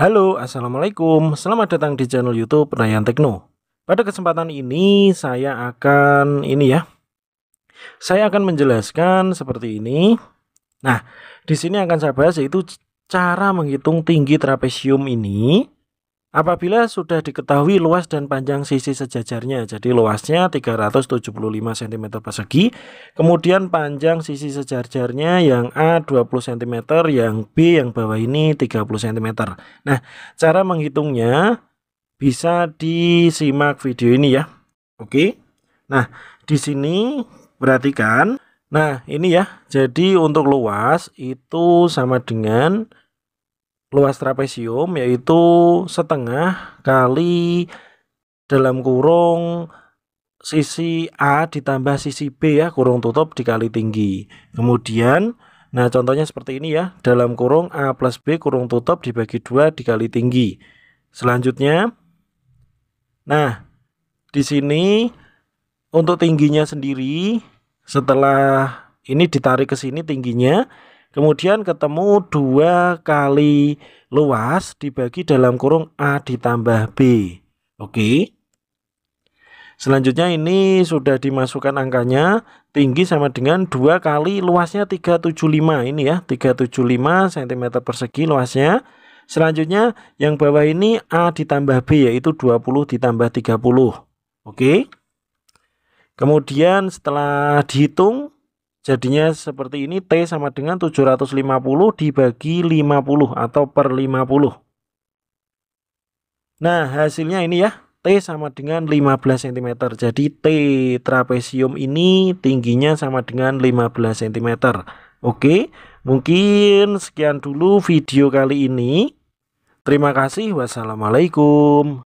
Halo, Assalamualaikum. Selamat datang di channel YouTube Rayan Tekno. Pada kesempatan ini saya akan ini ya. Saya akan menjelaskan seperti ini. Nah, di sini akan saya bahas yaitu cara menghitung tinggi trapesium ini Apabila sudah diketahui luas dan panjang sisi sejajarnya, jadi luasnya 375 cm persegi, kemudian panjang sisi sejajarnya yang A 20 cm, yang B yang bawah ini 30 cm. Nah, cara menghitungnya bisa disimak video ini ya. Oke. Nah, di sini perhatikan. Nah, ini ya. Jadi untuk luas itu sama dengan luas trapesium yaitu setengah kali dalam kurung sisi A ditambah sisi B ya kurung tutup dikali tinggi kemudian nah contohnya seperti ini ya dalam kurung A plus B kurung tutup dibagi dua dikali tinggi selanjutnya nah di sini untuk tingginya sendiri setelah ini ditarik ke sini tingginya Kemudian ketemu dua kali luas dibagi dalam kurung A ditambah B. Oke. Selanjutnya ini sudah dimasukkan angkanya tinggi sama dengan dua kali luasnya 375 ini ya 375 cm persegi luasnya Selanjutnya yang bawah ini A ditambah B yaitu 20 ditambah 30. Oke. Kemudian setelah dihitung Jadinya seperti ini T sama dengan 750 dibagi 50 atau per 50. Nah hasilnya ini ya T sama dengan 15 cm. Jadi T trapesium ini tingginya sama dengan 15 cm. Oke mungkin sekian dulu video kali ini. Terima kasih wassalamualaikum.